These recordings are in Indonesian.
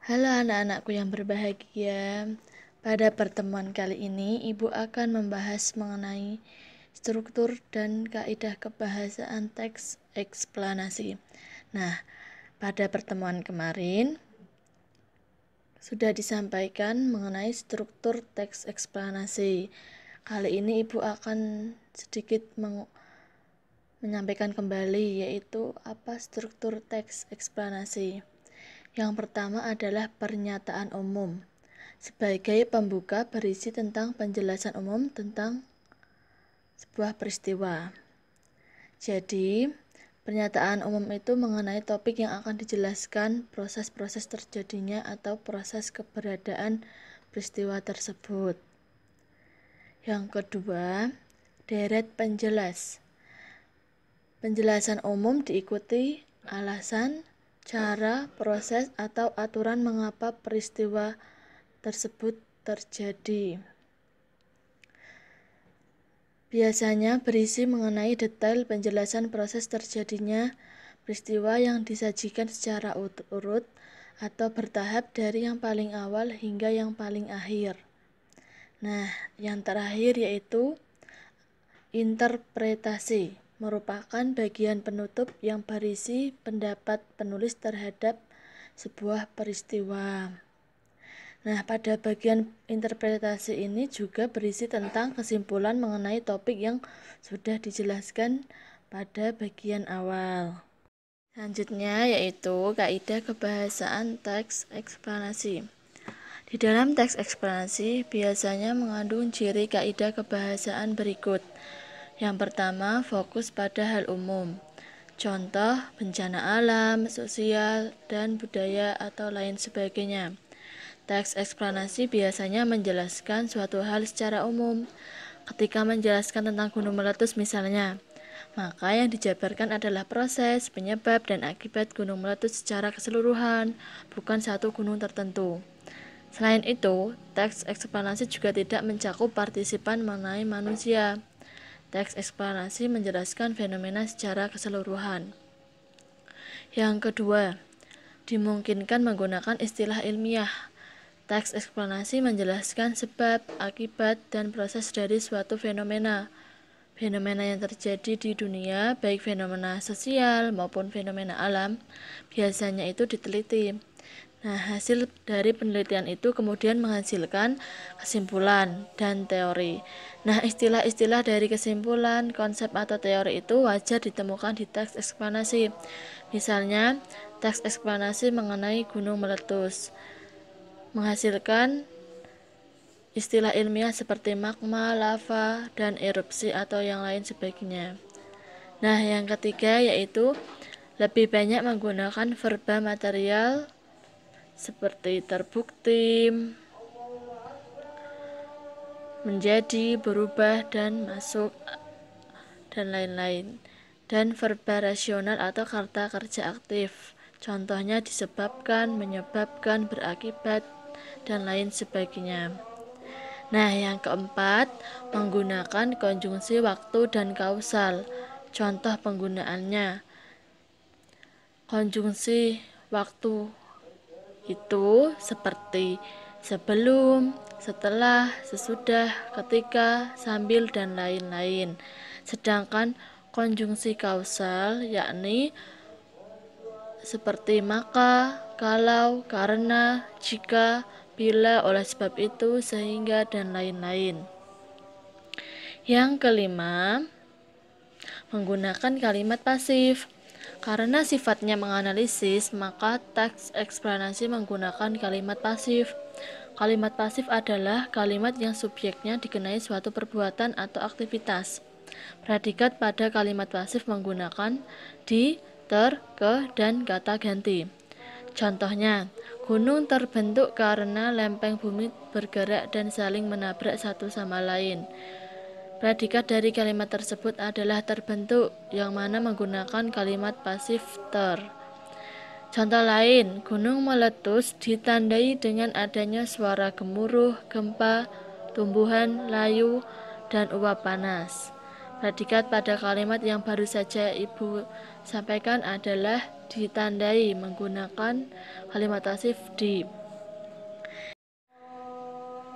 Halo anak-anakku yang berbahagia. Pada pertemuan kali ini, Ibu akan membahas mengenai struktur dan kaidah kebahasaan teks eksplanasi. Nah, pada pertemuan kemarin sudah disampaikan mengenai struktur teks eksplanasi. Kali ini Ibu akan sedikit menyampaikan kembali yaitu apa struktur teks eksplanasi. Yang pertama adalah pernyataan umum. Sebagai pembuka berisi tentang penjelasan umum tentang sebuah peristiwa. Jadi, pernyataan umum itu mengenai topik yang akan dijelaskan, proses-proses terjadinya atau proses keberadaan peristiwa tersebut. Yang kedua, deret penjelas. Penjelasan umum diikuti alasan, cara, proses, atau aturan mengapa peristiwa tersebut terjadi. Biasanya berisi mengenai detail penjelasan proses terjadinya peristiwa yang disajikan secara urut atau bertahap dari yang paling awal hingga yang paling akhir. Nah, yang terakhir yaitu interpretasi merupakan bagian penutup yang berisi pendapat penulis terhadap sebuah peristiwa. Nah, pada bagian interpretasi ini juga berisi tentang kesimpulan mengenai topik yang sudah dijelaskan pada bagian awal. Selanjutnya yaitu kaidah kebahasaan teks eksplanasi. Di dalam teks eksplanasi biasanya mengandung ciri kaidah kebahasaan berikut. Yang pertama, fokus pada hal umum. Contoh bencana alam, sosial, dan budaya atau lain sebagainya. Teks eksplanasi biasanya menjelaskan suatu hal secara umum. Ketika menjelaskan tentang gunung meletus misalnya, maka yang dijabarkan adalah proses, penyebab, dan akibat gunung meletus secara keseluruhan, bukan satu gunung tertentu. Selain itu, teks eksplanasi juga tidak mencakup partisipan mengenai manusia. Teks eksplanasi menjelaskan fenomena secara keseluruhan. Yang kedua, dimungkinkan menggunakan istilah ilmiah. Teks eksplanasi menjelaskan sebab, akibat, dan proses dari suatu fenomena. Fenomena yang terjadi di dunia, baik fenomena sosial maupun fenomena alam, biasanya itu diteliti. Nah, hasil dari penelitian itu kemudian menghasilkan kesimpulan dan teori. Nah, istilah-istilah dari kesimpulan, konsep atau teori itu wajar ditemukan di teks eksplanasi. Misalnya, teks eksplanasi mengenai gunung meletus menghasilkan istilah ilmiah seperti magma, lava, dan erupsi atau yang lain sebagainya. Nah, yang ketiga yaitu lebih banyak menggunakan verba material seperti terbukti, menjadi, berubah, dan masuk, dan lain-lain. Dan verba rasional atau kata kerja aktif, contohnya disebabkan, menyebabkan, berakibat, dan lain sebagainya. Nah, yang keempat, menggunakan konjungsi waktu dan kausal. Contoh penggunaannya: konjungsi waktu itu seperti sebelum, setelah, sesudah, ketika, sambil, dan lain-lain. Sedangkan konjungsi kausal yakni seperti maka, kalau, karena, jika, bila, oleh sebab itu, sehingga, dan lain-lain. Yang kelima, menggunakan kalimat pasif. Karena sifatnya menganalisis, maka teks eksplanasi menggunakan kalimat pasif. Kalimat pasif adalah kalimat yang subjeknya dikenai suatu perbuatan atau aktivitas. Predikat pada kalimat pasif menggunakan di, ter, ke, dan kata ganti. Contohnya, gunung terbentuk karena lempeng bumi bergerak dan saling menabrak satu sama lain. Predikat dari kalimat tersebut adalah terbentuk yang mana menggunakan kalimat pasif ter. Contoh lain, gunung meletus ditandai dengan adanya suara gemuruh, gempa, tumbuhan, layu, dan uap panas. Predikat pada kalimat yang baru saja Ibu sampaikan adalah ditandai menggunakan kalimat pasif di.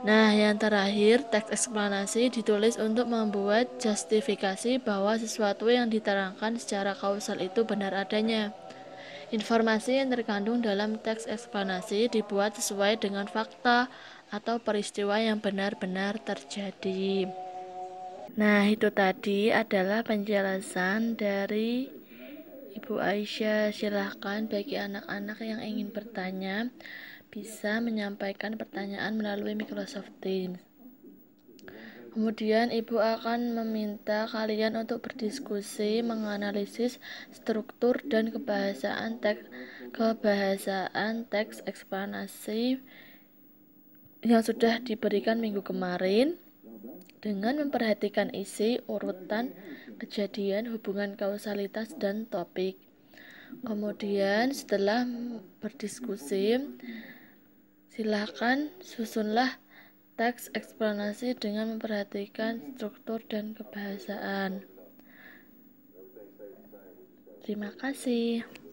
Nah, yang terakhir, teks eksplanasi ditulis untuk membuat justifikasi bahwa sesuatu yang diterangkan secara kausal itu benar adanya. Informasi yang terkandung dalam teks eksplanasi dibuat sesuai dengan fakta atau peristiwa yang benar-benar terjadi. Nah, itu tadi adalah penjelasan dari Ibu Aisyah. Silahkan bagi anak-anak yang ingin bertanya, bisa menyampaikan pertanyaan melalui Microsoft Teams. Kemudian ibu akan meminta kalian untuk berdiskusi menganalisis struktur dan kebahasaan teks kebahasaan teks eksplanasi yang sudah diberikan minggu kemarin dengan memperhatikan isi, urutan, kejadian, hubungan kausalitas dan topik. Kemudian setelah berdiskusi, silakan susunlah teks eksplanasi dengan memperhatikan struktur dan kebahasaan. Terima kasih.